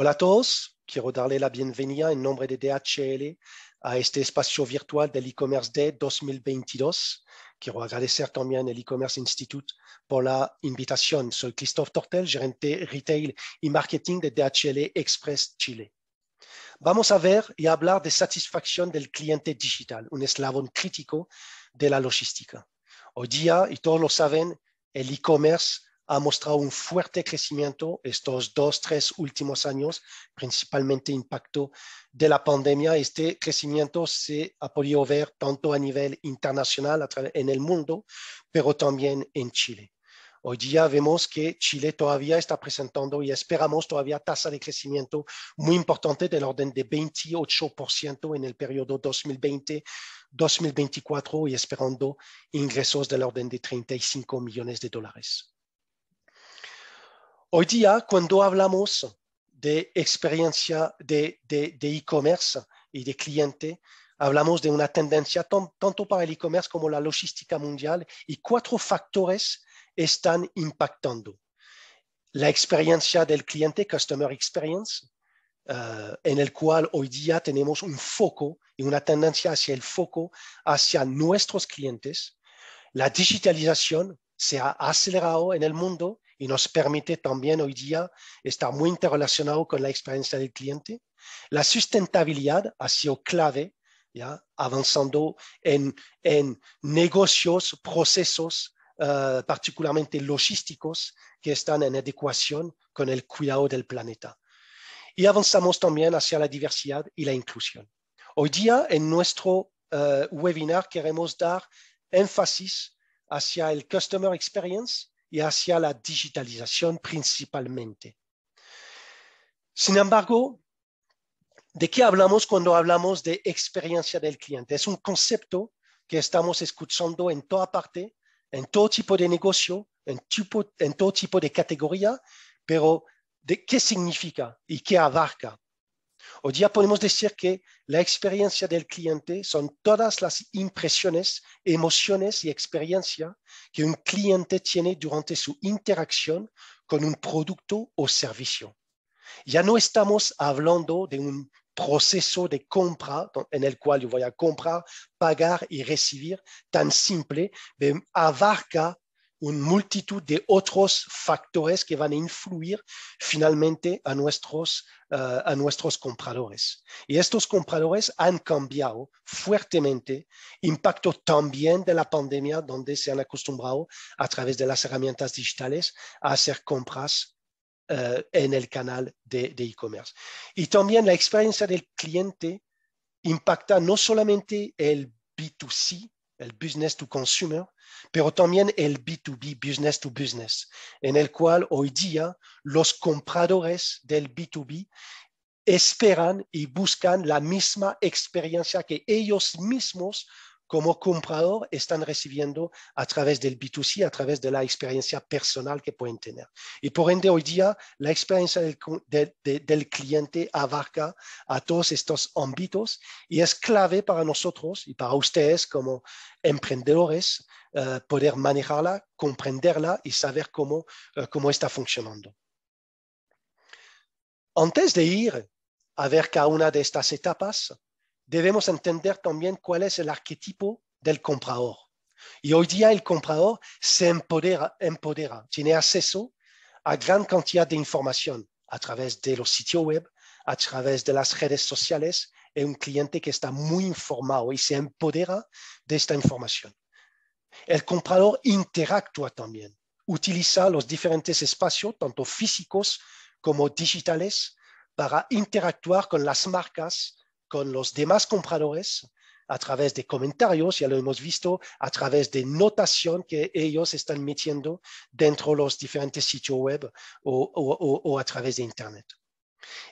Hola a todos, quiero darle la bienvenida en nombre de DHL a este espacio virtual de le commerce Day 2022. Quiero agradecer también al e-commerce Institute por la invitación. Soy Christophe Tortel, gerente retail et marketing de DHL Express Chile. Vamos a ver y hablar de satisfaction del cliente digital, un eslabón crítico de la logistique. Hoy día, y todos lo saben, el e-commerce ha mostrado un fuerte crecimiento estos dos, tres últimos años, principalmente impacto de la pandemia. Este crecimiento se ha podido ver tanto a nivel internacional en el mundo, pero también en Chile. Hoy día vemos que Chile todavía está presentando y esperamos todavía tasa de crecimiento muy importante del orden de 28% en el periodo 2020-2024 y esperando ingresos del orden de 35 millones de dólares. Hoy día, cuando hablamos de experiencia de e-commerce y de cliente, hablamos de una tendencia tanto para el e-commerce como la logística mundial y cuatro factores están impactando. La experiencia del cliente, Customer Experience, eh, en el cual hoy día tenemos un foco y una tendencia hacia el foco hacia nuestros clientes. La digitalización se ha acelerado en el mundo y nos permite también hoy día estar muy interrelacionado con la experiencia del cliente. La sustentabilidad ha sido clave, ¿ya? avanzando en, negocios, procesos, eh, particularmente logísticos, que están en adecuación con el cuidado del planeta. Y avanzamos también hacia la diversidad y la inclusión. Hoy día en nuestro eh, webinar queremos dar énfasis hacia el Customer Experience y hacia la digitalización principalmente. Sin embargo, ¿de qué hablamos cuando hablamos de experiencia del cliente? Es un concepto que estamos escuchando en toda parte, en todo tipo de negocio, en, tipo, en todo tipo de categoría, pero ¿de qué significa y qué abarca? Hoy día podemos decir que la experiencia del cliente son todas las impresiones, emociones y experiencias que un cliente tiene durante su interacción con un producto o servicio. Ya no estamos hablando de un proceso de compra en el cual yo voy a comprar, pagar y recibir tan simple, abarca una multitud de otros factores que van a influir finalmente a nuestros, eh, a nuestros compradores. Y estos compradores han cambiado fuertemente, impacto también de la pandemia, donde se han acostumbrado a través de las herramientas digitales a hacer compras eh, en el canal de e-commerce. y también la experiencia del cliente impacta no solamente el B2C, el business to consumer, pero también el B2B, business to business, en el cual hoy día los compradores del B2B esperan y buscan la misma experiencia que ellos mismos como comprador están recibiendo a través del B2C, a través de la experiencia personal que pueden tener. Y por ende, hoy día, la experiencia del, cliente abarca a todos estos ámbitos y es clave para nosotros y para ustedes como emprendedores eh, poder manejarla, comprenderla y saber cómo, eh, cómo está funcionando. Antes de ir a ver cada una de estas etapas, debemos entender también cuál es el arquetipo del comprador. Y hoy día el comprador se empodera, tiene acceso a gran cantidad de información a través de los sitios web, a través de las redes sociales. Es un cliente que está muy informado y se empodera de esta información. El comprador interactúa también, utiliza los diferentes espacios, tanto físicos como digitales, para interactuar con las marcas, con los demás compradores a través de comentarios, ya lo hemos visto, a través de notación que ellos están metiendo dentro de los diferentes sitios web o, o, a través de Internet.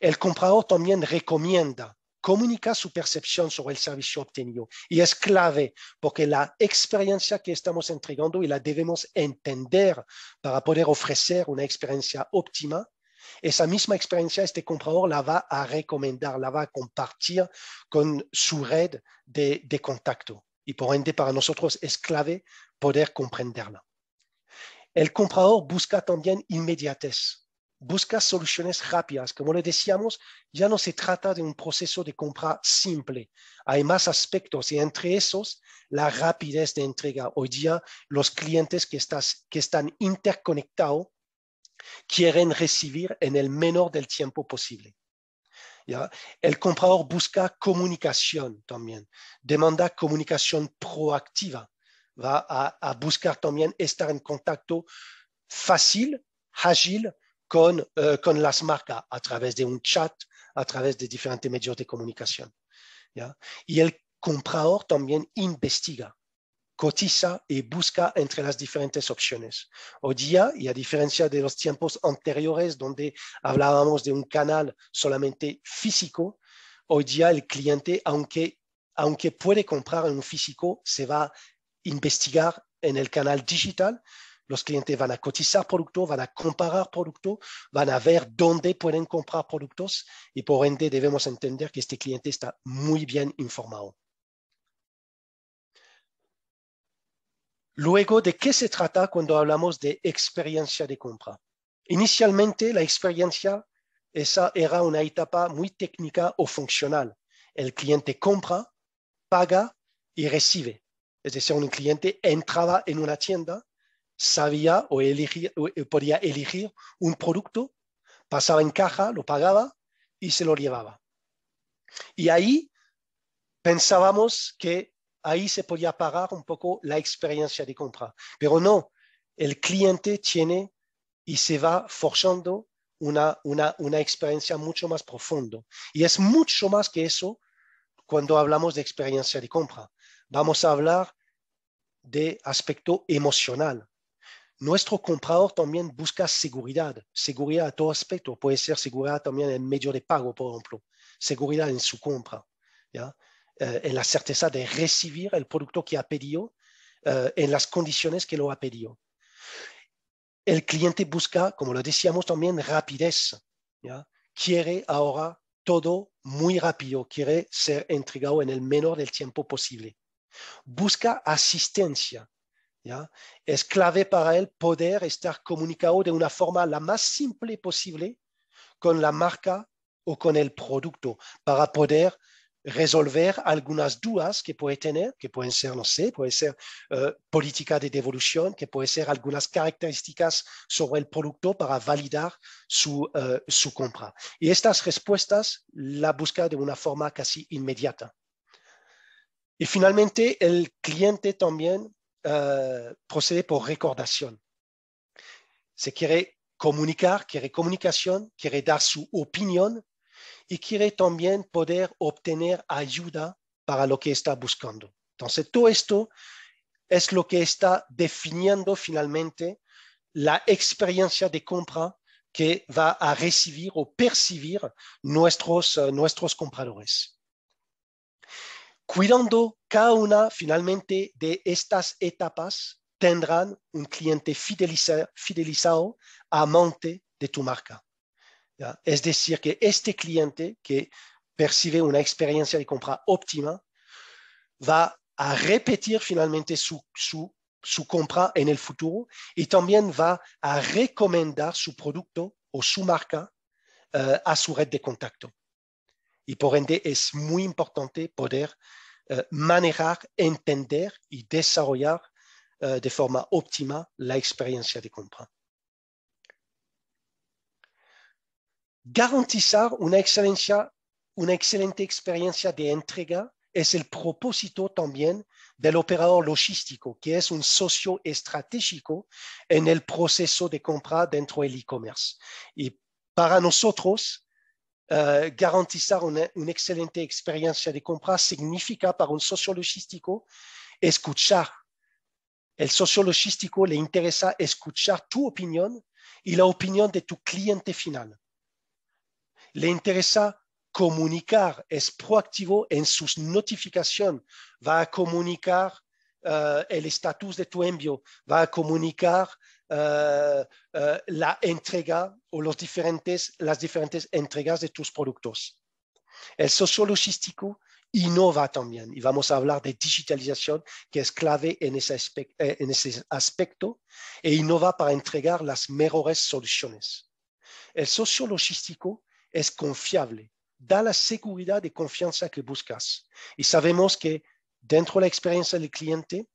El comprador también recomienda, comunica su percepción sobre el servicio obtenido y es clave porque la experiencia que estamos entregando y la debemos entender para poder ofrecer una experiencia óptima esa misma experiencia este comprador la va a recomendar, la va a compartir con su red de, contacto. Y por ende, para nosotros es clave poder comprenderla. El comprador busca también inmediatez busca soluciones rápidas. Como le decíamos, ya no se trata de un proceso de compra simple. Hay más aspectos y entre esos la rapidez de entrega. Hoy día los clientes que están interconectados Quieren recibir en el menor del tiempo posible. ¿Ya? El comprador busca comunicación también, demanda comunicación proactiva, va a, buscar también estar en contacto facile, ágil con, eh, con las marcas a través de un chat, a travers de diferentes medios de communication. Et Y el comprador también investiga. cotiza y busca entre las diferentes opciones. Hoy día, y a diferencia de los tiempos anteriores donde hablábamos de un canal solamente físico, hoy día el cliente, aunque, aunque puede comprar en un físico, se va a investigar en el canal digital. Los clientes van a cotizar productos, van a comparar productos, van a ver dónde pueden comprar productos y por ende debemos entender que este cliente está muy bien informado. Luego, ¿de qué se trata cuando hablamos de experiencia de compra? Inicialmente, la experiencia esa era una etapa muy técnica o funcional. El cliente compra, paga y recibe. Es decir, un cliente entraba en una tienda, sabía o, o eh, podía elegir un producto, pasaba en caja, lo pagaba y se lo llevaba. Y ahí pensábamos que ahí se podía parar un poco la experiencia de compra. Pero no, el cliente tiene y se va forzando una, una, una experiencia mucho más profunda. Y es mucho más que eso cuando hablamos de experiencia de compra. Vamos a hablar de aspecto emocional. Nuestro comprador también busca seguridad, seguridad a todo aspecto. Puede ser seguridad también en medio de pago, por ejemplo, seguridad en su compra. ¿ya? Eh, en la certeza de recibir el producto que ha pedido eh, en las condiciones que lo ha pedido. El cliente busca, como lo decíamos también, rapidez. Quiere ahora todo muy rápido, quiere ser entregado en el menor del tiempo posible. Busca asistencia. ¿ya? Es clave para él poder estar comunicado de una forma la más simple posible con la marca o con el producto para poder resolver algunas dudas que puede tener, que pueden ser, no sé, puede ser eh, política de devolución, que puede ser algunas características sobre el producto para validar su, eh, su compra. Y estas respuestas la busca de una forma casi inmediata. Y finalmente, el cliente también eh, procede por recordación. Se quiere comunicar, quiere comunicación, quiere dar su opinión y quiere también poder obtener ayuda para lo que está buscando. Entonces, todo esto es lo que está definiendo finalmente la experiencia de compra que va a recibir o percibir nuestros, eh, nuestros compradores. Cuidando cada una finalmente de estas etapas, tendrán un cliente fidelizado fidelizado, amante de tu marca. cest Es decir, que este cliente qui percibe une expérience de compra óptima va a repetir finalmente su, sous compra en el futuro y también va a recomendar su producto o su marca à eh, a su red de contacto. Y por ende es muy importante poder uh, manejar, entender y desarrollar eh, de forma óptima la experiencia de compra. garantizar una excelencia, una excelente experiencia de entrega es el propósito también del operador logístico, que es un socio estratégico en el proceso de compra dentro del e-commerce. Y para nosotros, eh, garantizar una, una excelente experiencia de compra significa para un socio logístico escuchar. El socio logístico le interesa escuchar tu opinión y la opinión de tu cliente final Le interesa comunicar, es proactivo en sus notificaciones, va a comunicar eh, el estatus de tu envío, va a comunicar eh, eh, la entrega o los diferentes, las diferentes entregas de tus productos. El socio logístico innova también y vamos a hablar de digitalización que es clave en ese, aspecto, e innova para entregar las mejores soluciones. El socio logístico es confiable, da la seguridad y confianza que buscas. Y sabemos que dentro de la experiencia del cliente,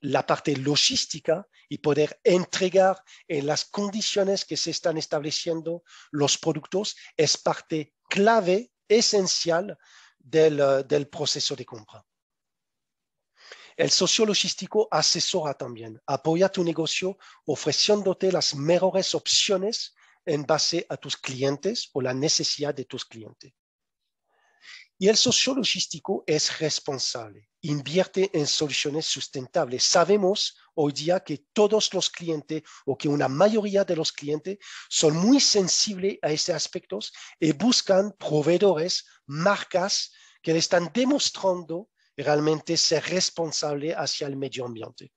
la parte logística y poder entregar en las condiciones que se están estableciendo los productos es parte clave, esencial del, eh, proceso de compra. El socio logístico asesora también, apoya tu negocio ofreciéndote las mejores opciones en base a tus clientes o la necesidad de tus clientes. Y el sociologístico es responsable, invierte en soluciones sustentables. Sabemos hoy día que todos los clientes o que una mayoría de los clientes son muy sensibles a estos aspectos y buscan proveedores, marcas que le están demostrando realmente ser responsable hacia el medio ambiente.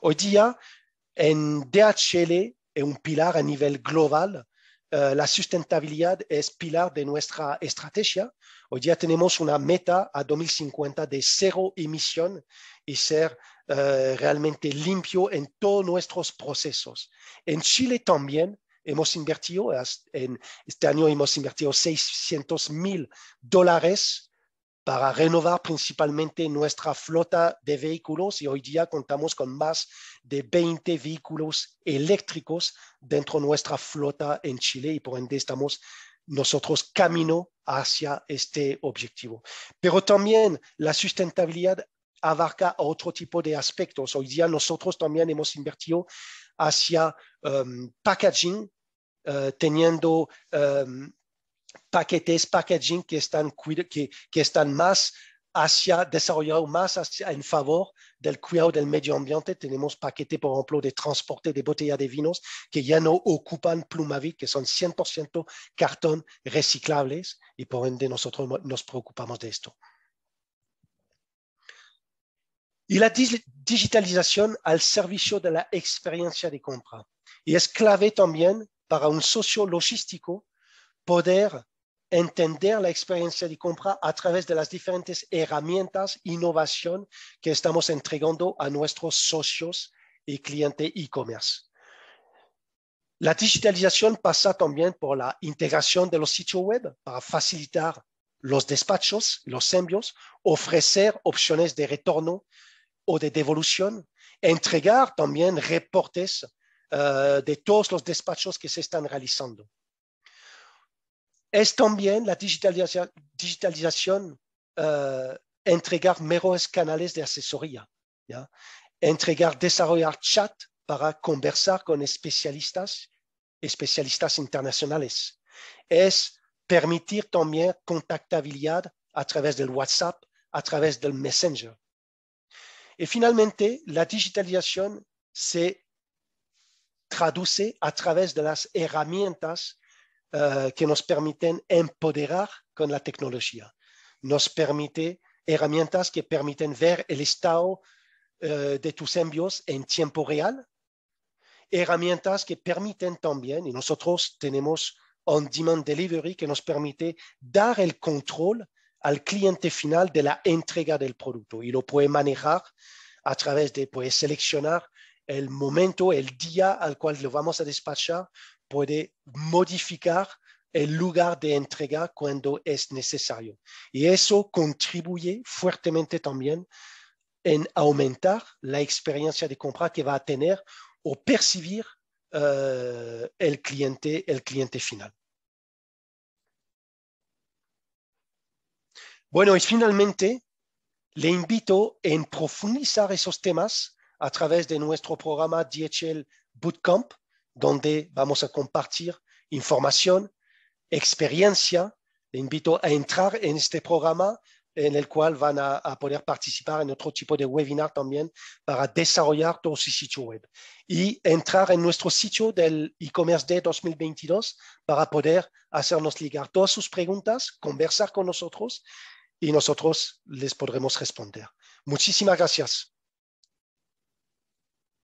Hoy día en DHL es un pilar a nivel global. Euh, la sustentabilidad es pilar de nuestra estrategia. Hoy ya tenemos una meta a 2050 de cero emisión y ser eh, realmente limpio en todos nuestros procesos. En Chile también hemos invertido, en este año hemos invertido 600 mil dólares para renovar principalmente nuestra flota de vehículos y hoy día contamos con más de 20 vehículos eléctricos dentro de nuestra flota en Chile y por ende estamos nosotros camino hacia este objetivo. Pero también la sustentabilidad abarca otro tipo de aspectos. Hoy día nosotros también hemos invertido hacia em, packaging, eh, teniendo em, paquetes, packaging que están, que, están más hacia más hacia, en favor del cuidado del medio ambiente. Tenemos paquetes, por ejemplo, de transporte de botellas de vinos que ya no ocupan plumavit, que son 100% cartón reciclables y por ende nosotros nos preocupamos de esto. Y la digitalización al servicio de la experiencia de compra. Y es clave también para un socio logístico poder entender la experiencia de compra a través de las diferentes herramientas, innovación que estamos entregando a nuestros socios y clientes e-commerce. La digitalización pasa también por la integración de los sitios web para facilitar los despachos, los envíos, ofrecer opciones de retorno o de devolución, entregar también reportes eh, de todos los despachos que se están realizando. es también la digitalización, eh, entregar meros canales de asesoría, ¿ya? entregar, desarrollar chat para conversar con especialistas, especialistas internacionales. Es permitir también contactabilidad a través del WhatsApp, à travers del Messenger. Et finalement, la digitalisation se traduce à travers de las herramientas Eh, que nos permiten empoderar con la tecnología. Nos permite herramientas que permiten ver el estado eh, de tus envíos en tiempo real. Herramientas que permiten también, y nosotros tenemos on-demand delivery que nos permite dar el control al cliente final de la entrega del producto y lo puede manejar a través de, puede seleccionar el momento, el día al cual lo vamos a despachar, puede modificar el lugar de entrega cuando es necesario. Y eso contribuye fuertemente también en aumentar la experiencia de compra que va a tener o percibir eh, el, cliente, el cliente final. Bueno, y finalmente, le invito en profundizar esos temas a través de nuestro programa DHL Bootcamp, donde vamos a compartir información, experiencia. Te invito a entrar en este programa en el cual van a, a, poder participar en otro tipo de webinar también para desarrollar todo su sitio web y entrar en nuestro sitio del e-commerce de 2022 para poder hacernos ligar todas sus preguntas, conversar con nosotros y nosotros les podremos responder. Muchísimas gracias.